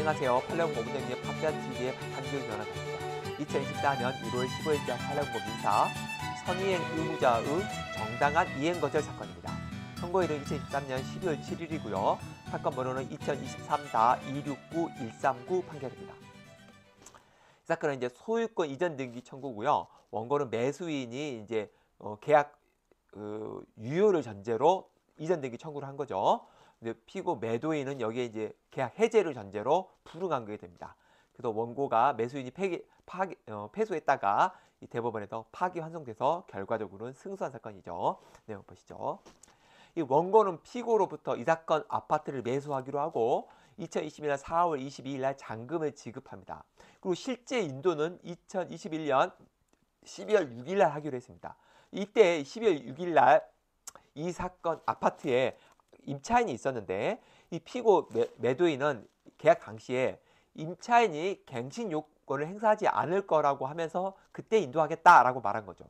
안녕하세요. 팔레공고민정박 팝견TV의 박한규 변호사입니다. 2014년 1월 15일자 팔레공고민사 선의행 의무자의 정당한 이행거절 사건입니다. 선고일은 2013년 12월 7일이고요. 사건 번호는 2023-269-139 판결입니다. 이 사건은 이제 소유권 이전 등기 청구고요. 원고는 매수인이 이제 어, 계약 어, 유효를 전제로 이전 등기 청구를 한 거죠. 피고 매도인은 여기에 이제 계약 해제를 전제로 불응한 게 됩니다. 그래서 원고가 매수인이 폐기, 파기, 어, 패소했다가 이 대법원에서 파기 환송돼서 결과적으로는 승소한 사건이죠. 내용 보시죠. 이 원고는 피고로부터 이 사건 아파트를 매수하기로 하고 2021년 4월 22일 날 잔금을 지급합니다. 그리고 실제 인도는 2021년 12월 6일 날 하기로 했습니다. 이때 12월 6일 날 이 사건 아파트에 임차인이 있었는데 이 피고 매도인은 계약 당시에 임차인이 갱신 요건을 행사하지 않을 거라고 하면서 그때 인도하겠다라고 말한 거죠.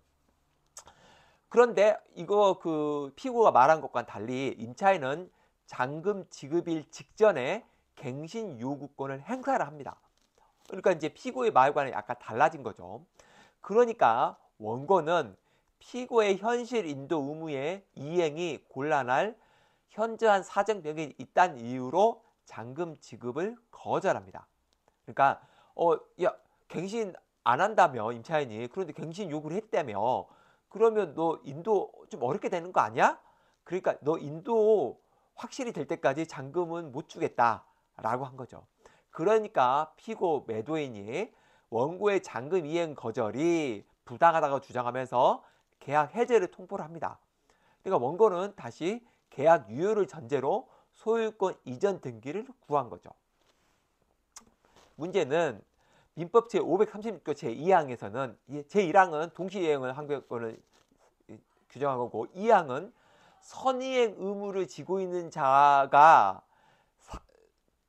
그런데 이거 그 피고가 말한 것과 달리 임차인은 잔금 지급일 직전에 갱신 요구권을 행사를 합니다. 그러니까 이제 피고의 말과는 약간 달라진 거죠. 그러니까 원고는 피고의 현실 인도 의무의 이행이 곤란할 현저한 사정벽이 있다는 이유로 잔금 지급을 거절합니다. 그러니까 어, 야, 갱신 안 한다며 임차인이 그런데 갱신 요구를 했다며 그러면 너 인도 좀 어렵게 되는 거 아니야? 그러니까 너 인도 확실히 될 때까지 잔금은 못 주겠다라고 한 거죠. 그러니까 피고 매도인이 원고의 잔금 이행 거절이 부당하다고 주장하면서 계약 해제를 통보를 합니다. 그러니까 원고는 다시 계약 유효를 전제로 소유권 이전 등기를 구한 거죠. 문제는 민법 제536조 제2항에서는 제1항은 동시이행을 한국권을 규정한 거고 2항은 선의행 의무를 지고 있는 자가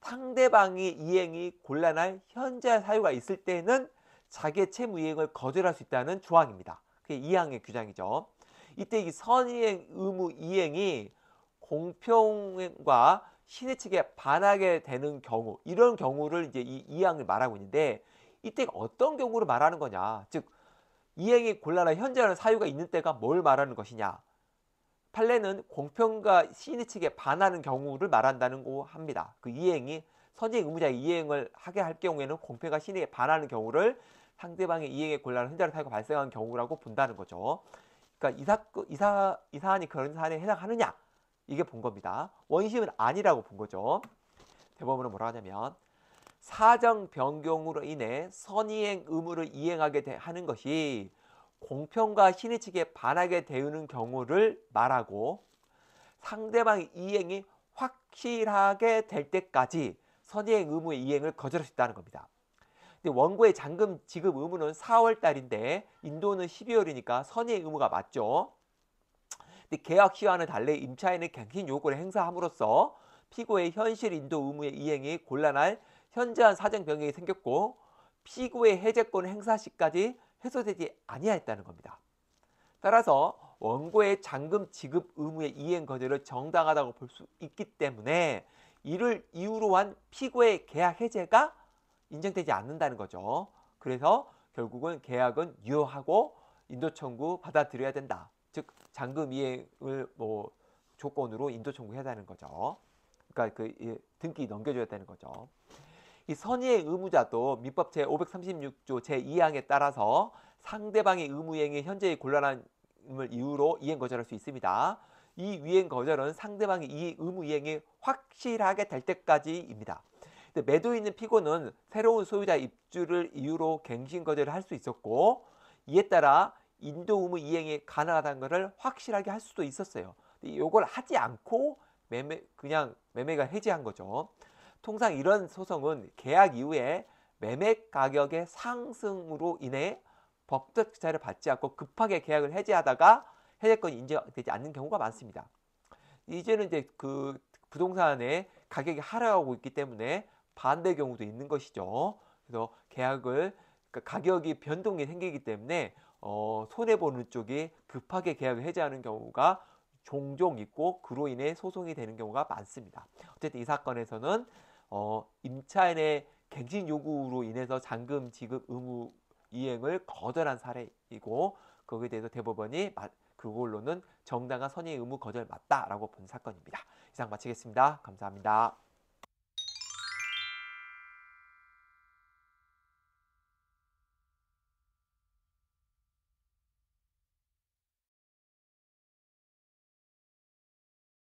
상대방의 이행이 곤란할 현재 사유가 있을 때는 자기의 채무 이행을 거절할 수 있다는 조항입니다. 그게 2항의 규정이죠. 이때 이 선이행 의무 이행이 공평과 신의 측에 반하게 되는 경우 이런 경우를 이제 이 이항을 말하고 있는데 이때 어떤 경우를 말하는 거냐 즉 이행이 곤란한 현재라는 사유가 있는 때가 뭘 말하는 것이냐 판례는 공평과 신의 측에 반하는 경우를 말한다는 거 합니다 그 이행이 선진 의무자의 이행을 하게 할 경우에는 공평과 신의에 반하는 경우를 상대방의 이행에 곤란한 현재라는 사유가 발생한 경우라고 본다는 거죠 그러니까 이사, 이사, 이 사안이 그런 사안에 해당하느냐 이게 본 겁니다. 원심은 아니라고 본 거죠. 대법원은 뭐라 하냐면 사정 변경으로 인해 선의행 의무를 이행하게 하는 것이 공평과 신의 측에 반하게 되는 경우를 말하고 상대방의 이행이 확실하게 될 때까지 선의행 의무의 이행을 거절할 수 있다는 겁니다. 근데 원고의 잔금 지급 의무는 4월 달인데 인도는 12월이니까 선의행 의무가 맞죠. 근 계약 시한을 달래 임차인의 갱신 요구를 행사함으로써 피고의 현실 인도 의무의 이행이 곤란할 현저한 사정 변경이 생겼고 피고의 해제권 행사 시까지 해소되지 아니하였다는 겁니다. 따라서 원고의 잔금 지급 의무의 이행 거절을 정당하다고 볼 수 있기 때문에 이를 이유로 한 피고의 계약 해제가 인정되지 않는다는 거죠. 그래서 결국은 계약은 유효하고 인도 청구 받아들여야 된다. 즉 잔금 이행을 뭐 조건으로 인도 청구해야되는 거죠. 그러니까 그 등기 넘겨줘야되는 거죠. 이 선의의 의무자도 민법 제 536조 제 2항에 따라서 상대방의 의무행위 현재의 곤란함을 이유로 이행 거절할 수 있습니다. 이 위행 거절은 상대방의 이 의무 이행이 확실하게 될 때까지입니다. 근데 매도 있는 피고는 새로운 소유자 입주를 이유로 갱신 거절을 할 수 있었고 이에 따라 인도 의무 이행이 가능하다는 것을 확실하게 할 수도 있었어요. 이걸 하지 않고 매매 그냥 매매가 해지한 거죠. 통상 이런 소송은 계약 이후에 매매 가격의 상승으로 인해 법적 조사를 받지 않고 급하게 계약을 해지하다가 해제권이 인정되지 않는 경우가 많습니다. 이제는 이제 그 부동산의 가격이 하락하고 있기 때문에 반대 경우도 있는 것이죠. 그래서 계약을 그러니까 가격이 변동이 생기기 때문에 어, 손해보는 쪽이 급하게 계약을 해제하는 경우가 종종 있고 그로 인해 소송이 되는 경우가 많습니다. 어쨌든 이 사건에서는 어, 임차인의 갱신 요구로 인해서 잔금 지급 의무 이행을 거절한 사례이고 거기에 대해서 대법원이 그걸로는 정당한 선의 의무 거절 맞다라고 본 사건입니다. 이상 마치겠습니다. 감사합니다.